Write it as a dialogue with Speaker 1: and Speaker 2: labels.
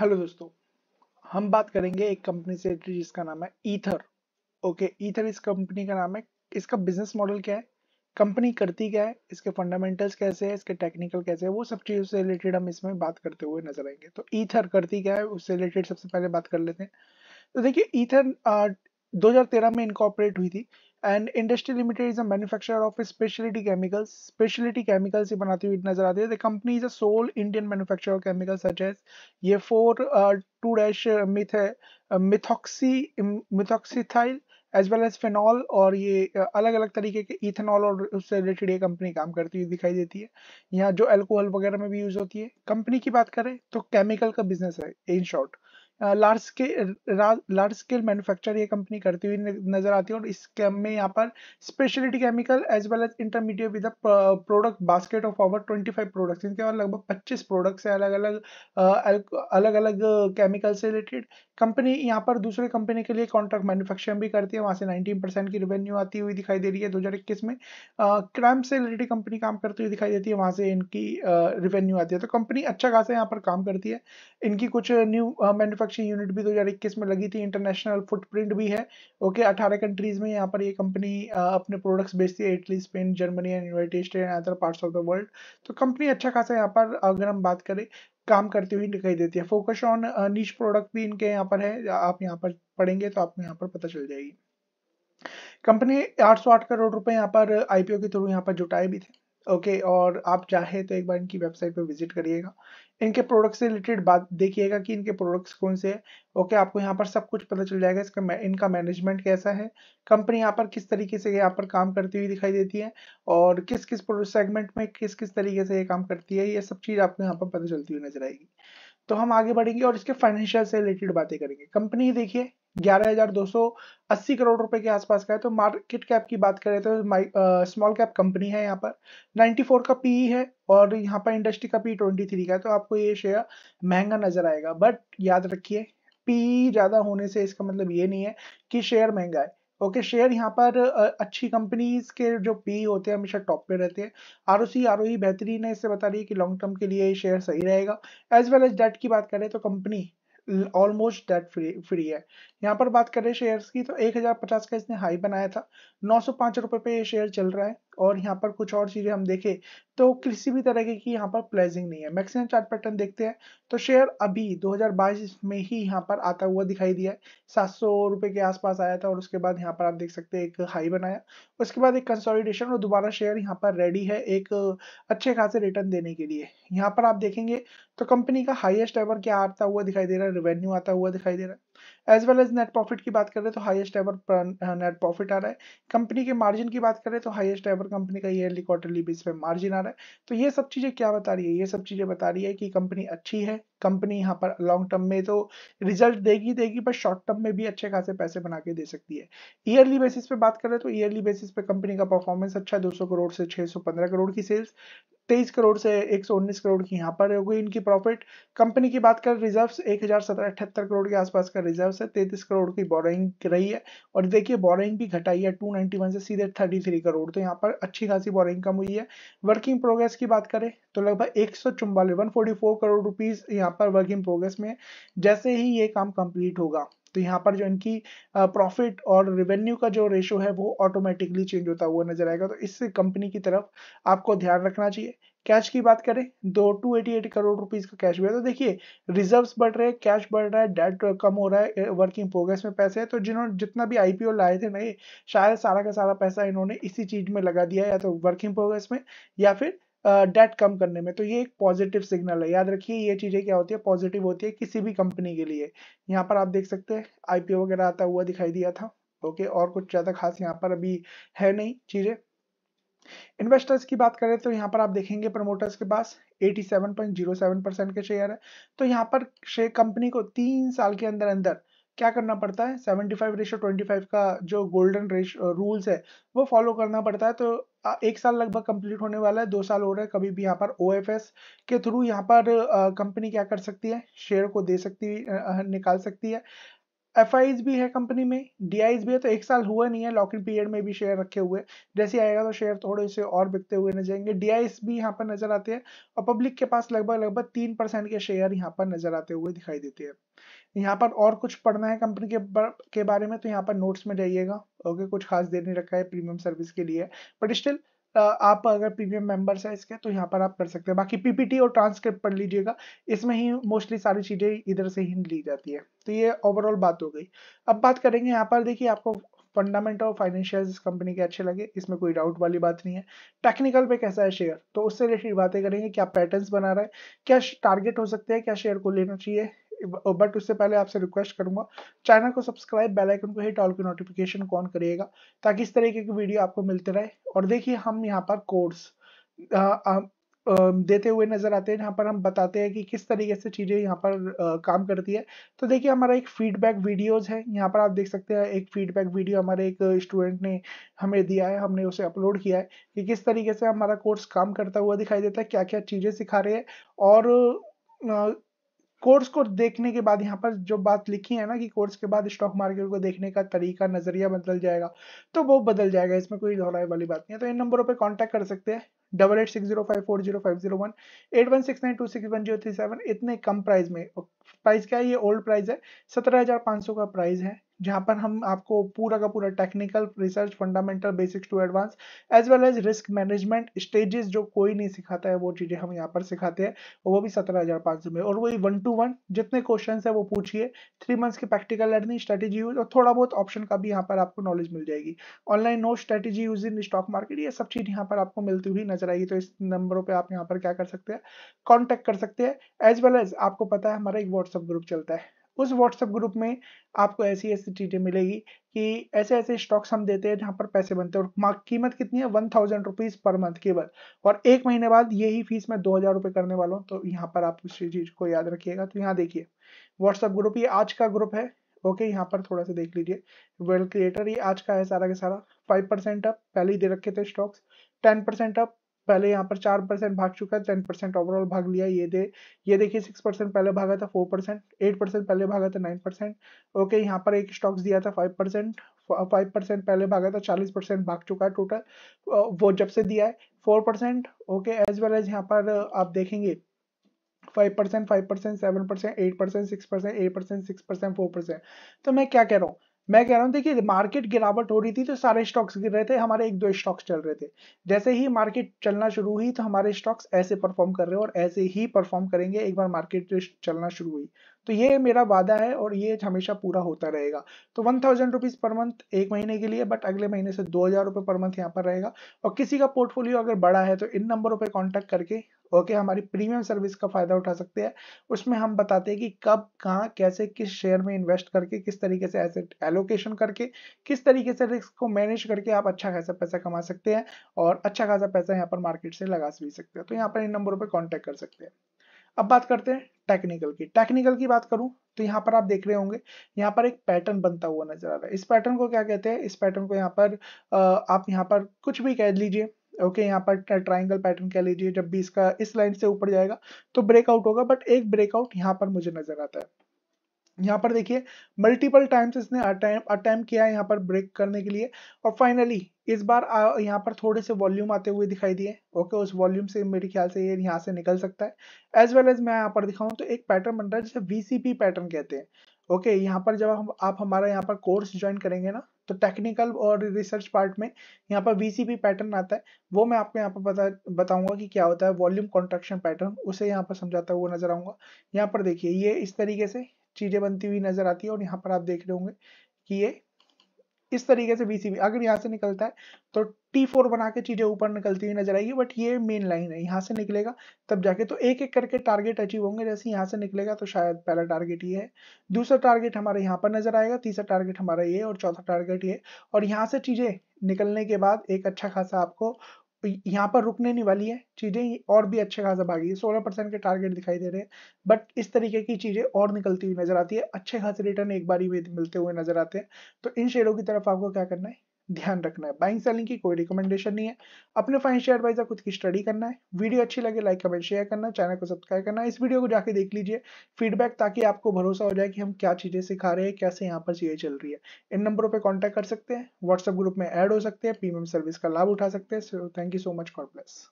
Speaker 1: hello दोस्तों हम बात करेंगे एक कंपनी से जिसका नाम है ईथर ओके ईथर इस कंपनी का नाम है इसका बिजनेस मॉडल क्या है कंपनी करती क्या है इसके फंडामेंटल्स कैसे हैं इसके टेक्निकल कैसे हैं वो सब चीज़ों से रिलेटेड हम इसमें बात करते हुए नजर आएंगे तो ईथर करती क्या है उससे रिलेटेड सबसे पहले बात कर लेते हैं तो देखिए ईथर दो में इनकॉपरेट हुई थी and industry limited is a manufacturer of speciality chemicals speciality chemicals ही बनाती हुई नजर आती है the company is a sole Indian manufacturer of chemical such as ये फोर टू डैश मिथ है methoxy methoxyethyl as well as phenol और ये uh, अलग अलग तरीके के इथेनॉल और उससे रिलेटेड ये कंपनी काम करती हुई दिखाई देती है यहाँ जो एल्कोहल वगैरह में भी यूज होती है कंपनी की बात करें तो केमिकल का बिजनेस है in short large scale large scale manufacture ये कंपनी करती हुई नजर आती है और इस में यहाँ पर speciality chemical as well as intermediate with product basket of over 25 products इनके बाद लगभग 25 प्रोडक्ट्स हैं अलग अलग अलग अलग केमिकल से रिलेटेड कंपनी यहाँ पर दूसरे कंपनी के लिए कॉन्ट्रैक्ट मैन्युफैक्चरिंग भी करती है वहाँ से नाइनटीन परसेंट की रेवेन्यू आती हुई दिखाई दे रही है दो में क्रैम्प से रिलेटेड कंपनी काम करती हुई दिखाई देती है वहाँ से इनकी रेवेन्यू आती है तो कंपनी अच्छा खासा यहाँ पर काम करती है इनकी कुछ न्यू मैन्युफैक्चर बहुपक्षीय यूनिट भी 2021 में लगी थी इंटरनेशनल फुटप्रिंट भी है ओके अठारह कंट्रीज में यहाँ पर ये कंपनी अपने प्रोडक्ट्स बेचती है Italy Spain Germany and United State and other parts of the world तो कंपनी अच्छा खासा यहाँ पर अगर हम बात करें काम करती हुई दिखाई देती है फोकस ऑन नीच प्रोडक्ट भी इनके यहाँ पर है आप यहाँ पर पढ़ेंगे तो आपको यहाँ पर पता चल जाएगी कंपनी 808 करोड़ रुपए यहाँ पर आईपीओ के थ्रू यहाँ पर जुटाए भी थे ओके okay, और आप चाहे तो एक बार इनकी वेबसाइट पर विजिट करिएगा इनके प्रोडक्ट से रिलेटेड बात देखिएगा कि इनके प्रोडक्ट्स कौन से हैं ओके okay, आपको यहाँ पर सब कुछ पता चल जाएगा इसका इनका मैनेजमेंट कैसा है कंपनी यहाँ पर किस तरीके से यहाँ पर काम करती हुई दिखाई देती है और किस किस प्रोडक्ट सेगमेंट में किस किस तरीके से ये काम करती है ये सब चीज़ आपको यहाँ पर पता चलती हुई नजर आएगी तो हम आगे बढ़ेंगे और इसके फाइनेंशियल से रिलेटेड बातें करेंगे कंपनी देखिए ग्यारह करोड़ रुपए के आसपास का है तो मार्केट कैप की बात करें तो स्मॉल कैप कंपनी है यहाँ पर 94 का पीई e है और यहाँ पर इंडस्ट्री का पी 23 का है तो आपको ये शेयर महंगा नजर आएगा बट याद रखिए पी e ज्यादा होने से इसका मतलब ये नहीं है कि शेयर महंगा है ओके okay, शेयर यहाँ पर अच्छी कंपनीज के जो पी e होते हैं हमेशा टॉप पे रहते हैं R O C R O बेहतरीन है इससे बता रही है कि लॉन्ग टर्म के लिए शेयर सही रहेगा एज वेल एज डेट की बात करें तो company almost debt free free है यहाँ पर बात करें शेयर्स की तो 1050 का इसने हाई बनाया था नौ सौ पे ये शेयर चल रहा है और यहाँ पर कुछ और चीज़ें हम देखें तो किसी भी तरह की यहाँ पर प्लेजिंग नहीं है मैक्सिमम चार्ट पैटर्न देखते हैं तो शेयर अभी 2022 में ही यहाँ पर आता हुआ दिखाई दिया है सात सौ के आसपास आया था और उसके बाद यहाँ पर आप देख सकते हैं एक हाई बनाया उसके बाद एक कंसोलिडेशन और दोबारा शेयर यहाँ पर रेडी है एक अच्छे खासे रिटर्न देने के लिए यहाँ पर आप देखेंगे तो कंपनी का हाइएस्ट एवर क्या आता हुआ दिखाई दे रहा है रेवेन्यू आता हुआ दिखाई दे रहा है as well as net profit की बात करें तो हाईएस्ट एवर नेट प्रॉफिट आ रहा है कंपनी के मार्जिन की बात करें तो हाईएस्ट एवर कंपनी का ईयरली क्वार्टरली बेस पे मार्जिन आ रहा है तो ये सब चीज़ें क्या बता रही है ये सब चीज़ें बता रही है कि कंपनी अच्छी है कंपनी यहाँ पर लॉन्ग टर्म में तो रिजल्ट देगी देगी पर शॉर्ट टर्म में भी अच्छे खासे पैसे बना के दे सकती है ईयरली बेसिस पे बात करें तो ईयरली बेसिस पे कंपनी का परफॉर्मेंस अच्छा है सौ करोड़ से पंद्रह करोड़ की सेल्स तेईस करोड़ से एक सौ उन्नीस करोड़ की यहाँ पर हो गई इनकी प्रॉफिट कंपनी की बात करें रिजर्व्स एक हजार सत्रह अठहत्तर करोड़ के आसपास का रिजर्व है तैतीस करोड़ की बोरिंग रही है और देखिए बोरिंग भी घटाई है टू नाइनटी वन से सीधे थर्टी थ्री करोड़ तो यहाँ पर अच्छी खासी बोरिंग कम हुई है वर्किंग प्रोग्रेस की बात करें तो लगभग एक सौ चौवालीस one forty four crore rupees यहाँ पर वर्किंग प्रोग्रेस में है जैसे ही ये काम कंप्लीट होगा तो यहाँ पर जो इनकी प्रॉफिट और रेवेन्यू का जो रेशो है वो ऑटोमेटिकली चेंज होता हुआ नजर आएगा तो इससे कंपनी की तरफ आपको ध्यान रखना चाहिए कैश की बात करें दो two eighty eight crore rupees का कैश हुआ है तो देखिए रिजर्व्स बढ़ रहे हैं कैश बढ़ रहा है डेट कम हो रहा है वर्किंग प्रोग्रेस में पैसे हैं तो जिन्होंने जितना भी आईपीओ लाए थे नए शायद सारा का सारा पैसा इन्होंने इसी चीज में लगा दिया या तो वर्किंग प्रोग्रेस में या फिर डेट कम करने में तो ये एक पॉजिटिव सिग्नल है याद रखिए ये चीज़ें क्या होती है पॉजिटिव होती है किसी भी कंपनी के लिए यहाँ पर आप देख सकते हैं आईपीओ वगैरह आता हुआ दिखाई दिया था ओके और कुछ ज़्यादा खास यहाँ पर अभी है नहीं चीज़ें इन्वेस्टर्स की बात करें तो यहाँ पर आप देखेंगे प्रमोटर्स के पास 87.07 परसेंट के शेयर है तो यहाँ पर शेयर कंपनी को तीन साल के अंदर अंदर क्या करना पड़ता है 75 फाइव रेशो ट्वेंटी का जो गोल्डन रेश रूल्स है वो फॉलो करना पड़ता है तो uh, एक साल लगभग कंप्लीट होने वाला है दो साल हो रहा है कभी भी यहाँ पर ओ के थ्रू यहाँ पर कंपनी uh, क्या कर सकती है शेयर को दे सकती है uh, निकाल सकती है एफ भी है कंपनी में डी भी है तो एक साल हुआ नहीं है लॉक इन पीरियड में भी शेयर रखे हुए जैसे आएगा तो शेयर थोड़े से और बिकते हुए नजर आएंगे डी भी यहाँ पर नजर आते हैं और पब्लिक के पास लगभग लगभग तीन परसेंट के शेयर यहाँ पर नजर आते हुए दिखाई देते हैं यहाँ पर और कुछ पढ़ना है कंपनी के बर, के बारे में तो यहाँ पर नोट्स में जाइएगा ओके कुछ खास देर नहीं रखा है प्रीमियम सर्विस के लिए बट स्टिल आप अगर प्रीमियम मेंबर्स हैं इसके तो यहाँ पर आप कर सकते हैं बाकी पीपीटी और ट्रांसक्रिप्ट पढ़ लीजिएगा इसमें ही मोस्टली सारी चीज़ें इधर से ही ली जाती है तो ये ओवरऑल बात हो गई अब बात करेंगे यहाँ पर देखिए आपको फंडामेंटल और फाइनेंशियल कंपनी के अच्छे लगे इसमें कोई डाउट वाली बात नहीं है टेक्निकल पे कैसा है शेयर तो उससे रिलेटेड बातें करेंगे क्या पैटर्न्स बना रहा है क्या टारगेट हो सकते हैं क्या शेयर को लेना चाहिए बट उससे पहले आपसे रिक्वेस्ट करूंगा चैनल को सब्सक्राइब बेल आइकन को हिट ऑल की नोटिफिकेशन को ऑन करिएगा ताकि इस तरीके की वीडियो आपको मिलते रहे और देखिए हम यहाँ पर कोर्स देते हुए नजर आते हैं जहाँ पर हम बताते हैं कि किस तरीके से चीज़ें यहाँ पर काम करती है तो देखिए हमारा एक फीडबैक वीडियोज है यहाँ पर आप देख सकते हैं एक फीडबैक वीडियो हमारे एक स्टूडेंट ने हमें दिया है हमने उसे अपलोड किया है कि किस तरीके से हमारा कोर्स काम करता हुआ दिखाई देता है क्या क्या चीज़ें सिखा रहे हैं और आ, कोर्स को देखने के बाद यहाँ पर जो बात लिखी है ना कि कोर्स के बाद स्टॉक मार्केट को देखने का तरीका नजरिया बदल जाएगा तो वो बदल जाएगा इसमें कोई दोहराए वाली बात नहीं है तो इन नंबरों पर कॉन्टैक्ट कर सकते हैं double eight six zero five four zero five zero one eight one six nine two six one zero three seven इतने कम प्राइस में प्राइस क्या है ये ओल्ड प्राइस है सत्रह हजार पाँच सौ का प्राइस है जहां पर हम आपको पूरा का पूरा technical research fundamental basics to advance as well as risk management stages जो कोई नहीं सिखाता है वो चीजें हम यहाँ पर सिखाते हैं वो भी सत्रह हजार पाँच सौ में और वही वन टू वन जितने क्वेश्चन है वो पूछिए थ्री मंथ्स की प्रैक्टिकल लर्निंग स्ट्रेटेजी यूज और थोड़ा बहुत ऑप्शन का भी यहाँ पर आपको नॉलेज मिल जाएगी online no strategy use in stock market ये सब चीज यहाँ पर आपको मिलती हुई नजर आएगी तो इस नंबरों पर आप यहाँ पर क्या कर सकते हैं कॉन्टेक्ट कर सकते हैं एज वेल एज आपको पता है हमारा एक व्हाट्सअप ग्रुप चलता है उस व्हाट्सएप ग्रुप में आपको ऐसी ऐसी चीज़ें मिलेगी कि ऐसे ऐसे स्टॉक्स हम देते हैं जहां पर पैसे बनते हैं और कीमत कितनी है one thousand rupees per month केवल और एक महीने बाद यही फीस मैं दो हज़ार रुपए करने वाला हूँ तो यहाँ पर आप उस चीज़ को याद रखिएगा तो यहाँ देखिए व्हाट्सएप ग्रुप ये आज का ग्रुप है ओके यहाँ पर थोड़ा सा देख लीजिए वेल्थ क्रिएटर ये आज का है सारा का सारा फाइव परसेंट अप पहले ही दे रखे थे स्टॉक्स टेन परसेंट अप पहले यहाँ पर चार परसेंट भाग चुका है टेन परसेंट ओवरऑल भाग लिया ये दे ये देखिए सिक्स परसेंट पहले भागा था फोर परसेंट एट परसेंट पहले भागा था नाइन परसेंट ओके यहाँ पर एक स्टॉक्स दिया था फाइव परसेंट फाइव परसेंट पहले भागा था चालीस परसेंट भाग चुका है टोटल वो जब से दिया है four percent okay as well as यहाँ पर आप देखेंगे five percent five percent seven percent eight percent six percent eight percent six percent four percent तो मैं क्या कह रहा हूँ मैं कह रहा हूँ देखिए मार्केट गिरावट हो रही थी तो सारे स्टॉक्स गिर रहे थे हमारे एक दो स्टॉक्स चल रहे थे जैसे ही मार्केट चलना शुरू हुई तो हमारे स्टॉक्स ऐसे परफॉर्म कर रहे और ऐसे ही परफॉर्म करेंगे एक बार मार्केट चलना शुरू हुई तो ये मेरा वादा है और ये हमेशा पूरा होता रहेगा तो one thousand rupees per month एक महीने के लिए बट अगले महीने से दो हजार रुपये पर मंथ यहाँ पर रहेगा और किसी का पोर्टफोलियो अगर बड़ा है तो इन नंबरों पर कॉन्टैक्ट करके ओके हमारी प्रीमियम सर्विस का फायदा उठा सकते हैं उसमें हम बताते हैं कि कब कहाँ कैसे किस शेयर में इन्वेस्ट करके किस तरीके से एसेट एलोकेशन करके किस तरीके से रिस्क को मैनेज करके आप अच्छा खासा पैसा कमा सकते हैं और अच्छा खासा पैसा यहाँ पर मार्केट से लगा भी सकते हैं तो यहाँ पर इन नंबरों पर कॉन्टेक्ट कर सकते हैं अब बात करते हैं टेक्निकल की टेक्निकल की बात करूं तो यहाँ पर आप देख रहे होंगे यहाँ पर एक पैटर्न बनता हुआ नजर आ रहा है इस पैटर्न को क्या कहते हैं इस पैटर्न को यहाँ पर आप यहाँ पर कुछ भी कह लीजिए ओके यहाँ पर ट्राइंगल पैटर्न कह लीजिए जब भी इसका इस लाइन से ऊपर जाएगा तो ब्रेकआउट होगा बट एक ब्रेकआउट यहाँ पर मुझे नजर आता है यहाँ पर देखिए मल्टीपल टाइम्स इसने अटैम्प किया है यहाँ पर ब्रेक करने के लिए और फाइनली इस बार यहाँ पर थोड़े से वॉल्यूम आते हुए दिखाई दिए ओके उस वॉल्यूम से मेरे ख्याल से ये यहाँ से निकल सकता है एज वेल एज मैं यहाँ पर दिखाऊँ तो एक पैटर्न बन रहा है जिसे वीसीपी पैटर्न कहते हैं ओके यहाँ पर जब हम आप हमारा यहाँ पर कोर्स ज्वाइन करेंगे ना तो टेक्निकल और रिसर्च पार्ट में यहाँ पर वीसीपी पैटर्न आता है वो मैं आपको यहाँ पर बता बताऊंगा कि क्या होता है वॉल्यूम कॉन्ट्रेक्शन पैटर्न उसे यहाँ पर समझाता हुआ नजर आऊंगा यहाँ पर देखिए ये इस तरीके से चीजें बनती हुई नजर आती है और यहाँ पर आप देख रहे होंगे कि ये इस तरीके से बीसीबी अगर यहाँ से निकलता है तो टी फोर बना के चीजें ऊपर निकलती हुई नजर आएगी बट ये मेन लाइन है यहाँ से निकलेगा तब जाके तो एक एक करके टारगेट अचीव होंगे जैसे यहाँ से निकलेगा तो शायद पहला टारगेट ये है दूसरा टारगेट हमारे यहाँ पर नजर आएगा तीसरा टारगेट हमारा ये और चौथा टारगेट ये और यहाँ से चीजें निकलने के बाद एक अच्छा खासा आपको तो यहाँ पर रुकने नहीं वाली है चीज़ें और भी अच्छे खासा भागी है सोलह परसेंट के टारगेट दिखाई दे रहे हैं बट इस तरीके की चीज़ें और निकलती हुई नजर आती है अच्छे खासे रिटर्न एक बार ही मिलते हुए नजर आते हैं तो इन शेयरों की तरफ आपको क्या करना है ध्यान रखना है बाइंग सेलिंग की कोई रिकमेंडेशन नहीं है अपने फाइनेंशियल एडवाइजर खुद की स्टडी करना है वीडियो अच्छी लगे लाइक कमेंट शेयर करना चैनल को सब्सक्राइब करना इस वीडियो को जाके देख लीजिए फीडबैक ताकि आपको भरोसा हो जाए कि हम क्या चीज़ें सिखा रहे हैं कैसे यहाँ पर चीज़ें चल रही है इन नंबरों पर कॉन्टैक्ट कर सकते हैं व्हाट्सअप ग्रुप में एड हो सकते हैं प्रीमियम सर्विस का लाभ उठा सकते हैं thank you so much for plus